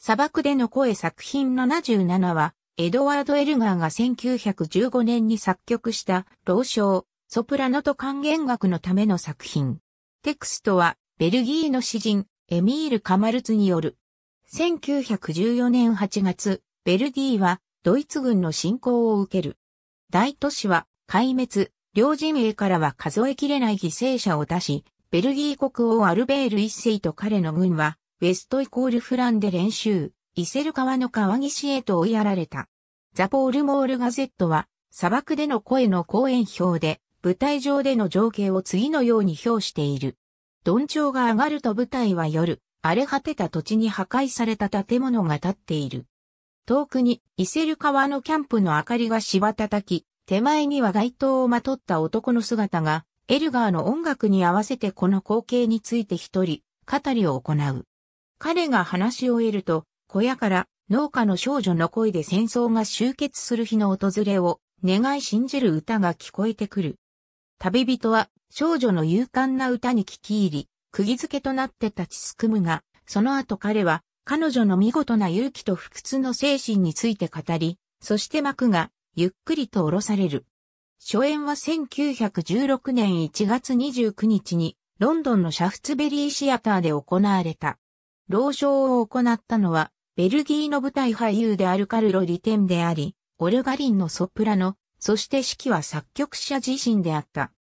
砂漠での声作品77は、エドワード・エルガーが1915年に作曲した老将、ソプラノと還元楽のための作品。テクストは、ベルギーの詩人、エミール・カマルツによる。1914年8月、ベルディは、ドイツ軍の侵攻を受ける。大都市は、壊滅、両陣営からは数えきれない犠牲者を出し、ベルギー国王アルベール一世と彼の軍は、ウェストイコールフランで練習、イセル川の川岸へと追いやられた。ザポールモールガゼットは、砂漠での声の講演表で、舞台上での情景を次のように表している。鈍調が上がると舞台は夜、荒れ果てた土地に破壊された建物が建っている。遠くに、イセル川のキャンプの明かりがた叩き、手前には街灯をまとった男の姿が、エルガーの音楽に合わせてこの光景について一人、語りを行う。彼が話を得ると、小屋から農家の少女の声で戦争が終結する日の訪れを願い信じる歌が聞こえてくる。旅人は少女の勇敢な歌に聞き入り、釘付けとなって立ちすくむが、その後彼は彼女の見事な勇気と不屈の精神について語り、そして幕がゆっくりと下ろされる。初演は1916年1月29日にロンドンのシャフツベリーシアターで行われた。老将を行ったのは、ベルギーの舞台俳優であるカルロ・リテンであり、オルガリンのソプラノ、そして指揮は作曲者自身であった。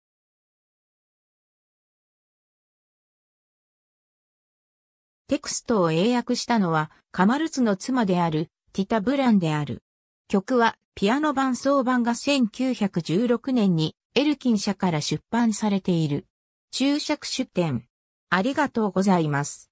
テクストを英訳したのは、カマルツの妻である、ティタ・ブランである。曲は、ピアノ伴奏版が1916年に、エルキン社から出版されている。注釈出典。ありがとうございます。